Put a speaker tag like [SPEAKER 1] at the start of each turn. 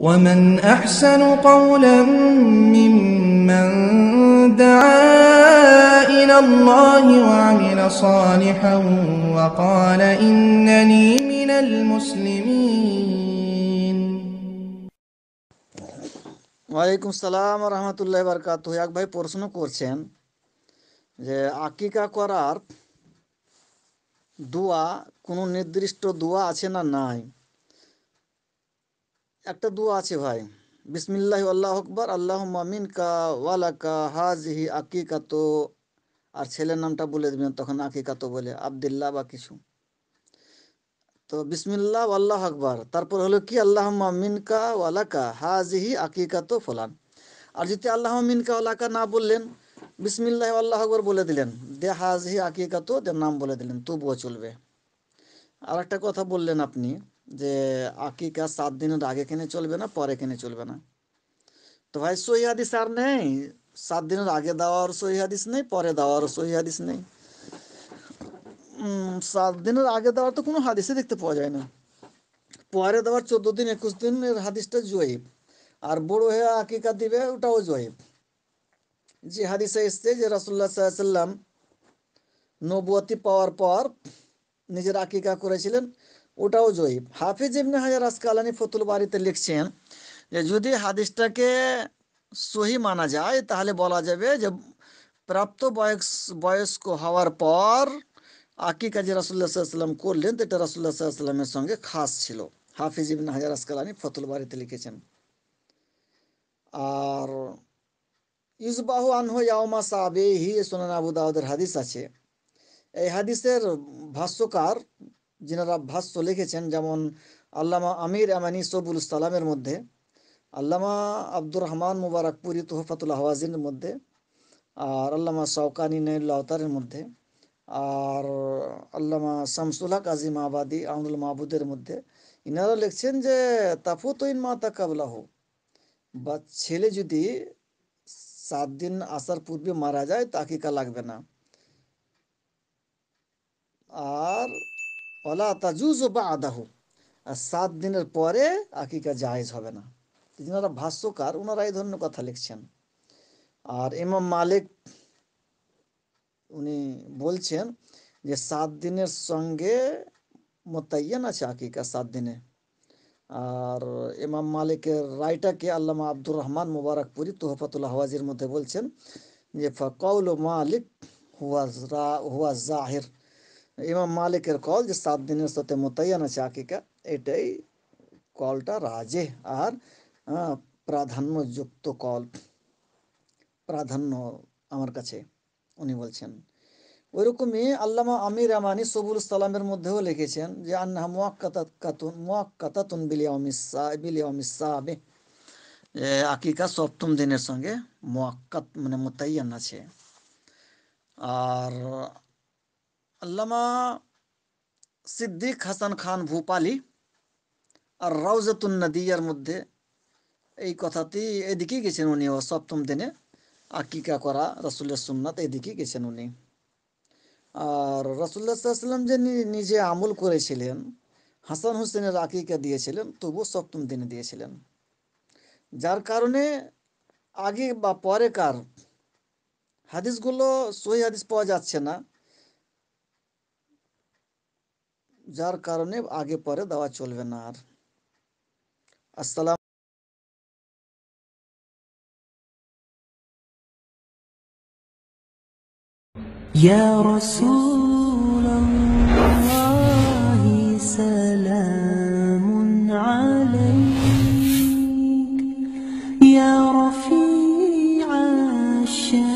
[SPEAKER 1] ومن أحسن قولا ممن دعا إلى الله وعمل صالحا وقال إنني من المسلمين ওয়ালাইকুম সালাম রহমতুল্লাহ বরকাত এক ভাই প্রশ্ন করছেন যে আকিকা করার দোয়া কোনো নির্দিষ্ট দোয়া আছে না নাই একটা দোয়া আছে ভাই বিসমিল্লাহ আল্লাহ আকবর আল্লাহ মামিন কা ওয়ালাকা হাজহি আকিকাত আর ছেলের নামটা বলে দেবেন তখন আকিকাত বলে আবদুল্লাহ বা কিছু তো বিসমিল্লাহ আল্লাহ আকবর তারপর হলো কি আল্লাহ মিনকা ওয়ালাকা হাজিহি আকিকাত ফলান আর যদি আল্লাহ মিনকা ওয়ালাকা না বললেন বিসমিল্লাহ আল্লাহ আকবর বলে দিলেন দে হাজিহি আকিকাত দে নাম বলে দিলেন তবুও চলবে আর একটা কথা বললেন আপনি যে আকিকা সাত দিনের আগে কিনে চলবে না পরে কিনে চলবে না তো ভাই সহি হাদিস আর নেই সাত দিনের আগে দেওয়ার সহি হাদিস নেই পরে দেওয়ার সহি হাদিস নেই সাত দিনের আগে দেওয়ার তো কোনো হাদিসে দেখতে পাওয়া যায় না পরে দেওয়ার চোদ্দ দিন একুশ দিনের হাদিসটা জয়ীব আর বড় হয়ে আকিকা দিবে ওটাও জয়ীব যে হাদিসে এসছে যে রাসুল্লাহ সাল্লাম নবুয়ী পাওয়ার পর নিজের আকিকা করেছিলেন ওটাও জয়ীব হাফিজ ইবনে হাজার আলানি ফতুল বাড়িতে লিখছেন যে যদি হাদিসটাকে সহি মানা যায় তাহলে বলা যাবে যে প্রাপ্ত বয়স বয়স্ক হওয়ার পর আকি কাজী রাসুল্লাহ সাল্লাম করলেন তো এটা রাসুল্লাহ সাল্লামের সঙ্গে খাস ছিল হাফিজ ইবিন হাজার আসকালানি ফতুল বাড়িতে লিখেছেন আর ইউজবাহু আনহ ইয়াউমা হি সোনান আবু দাউদের হাদিস আছে এই হাদিসের ভাষ্যকার যেনারা ভাষ্য লিখেছেন যেমন আল্লামা আমির আমানি সবুল সালামের মধ্যে আল্লামা আব্দুর রহমান মুবারকপুরি তোহফাতুল হওয়াজিনের মধ্যে আর আল্লামা শওকানি নইল্লাহতারের মধ্যে আর আল্লামা শামসুল হক আজিম আবাদি আমরুল মাহবুদের মধ্যে ইনারা লিখছেন যে তাফুতইন মা তাকাবলাহ বা ছেলে যদি সাত দিন আসার পূর্বে মারা যায় তাকিকা লাগবে না আর ওলা তাজুজ বা আদাহু আর সাত দিনের পরে আকিকা জাহেজ হবে না যারা ভাষ্যকার ওনারা এই ধরনের কথা লিখছেন আর ইমাম মালিক উনি বলছেন যে সাত দিনের সঙ্গে মোতায়েন আছে আকিকা সাত দিনে আর ইমাম মালিকের রায়টাকে আল্লামা আব্দুর রহমান মুবারকপুরি তোহফাতুল্লাহ হওয়াজির মধ্যে বলছেন যে ফকৌল মালিক হুয়া হুয়া জাহির ইমাম মালিকের কল যে সাত দিনের সাথে মোতায়েন আছে আকিকা এটাই কলটা রাজে আর প্রাধান্যযুক্ত কল প্রাধান্য আমার কাছে উনি বলছেন ওইরকমই আল্লামা আমির আমানি সবুল সালামের মধ্যেও লিখেছেন যে আন্না মোয়াক্কাতুন মোয়াক্কাতুন বিলিয়া বিলিয়া আকিকা সপ্তম দিনের সঙ্গে মোয়াক্কাত মানে মোতাইয়ান আছে আর আল্লামা সিদ্দিক হাসান খান ভূপালি আর রাউজাতুন্নদিয়ার মধ্যে এই কথাটি এদিকেই গেছেন উনি ও সপ্তম দিনে আকিকা করা রসুল্লাহ সুন্নাত এদিকে গেছেন উনি আর রসুল্লাহাম যে নিজে আমল করেছিলেন হাসান হোসেনের আকিকা দিয়েছিলেন তবু সপ্তম দিনে দিয়েছিলেন যার কারণে আগে বা পরেকার হাদিসগুলো সহি হাদিস পাওয়া যাচ্ছে না যার কারণে আগে পরে দেওয়া চলবে না আর আসসালাম يا رسول الله سلام عليك يا رفيع الشام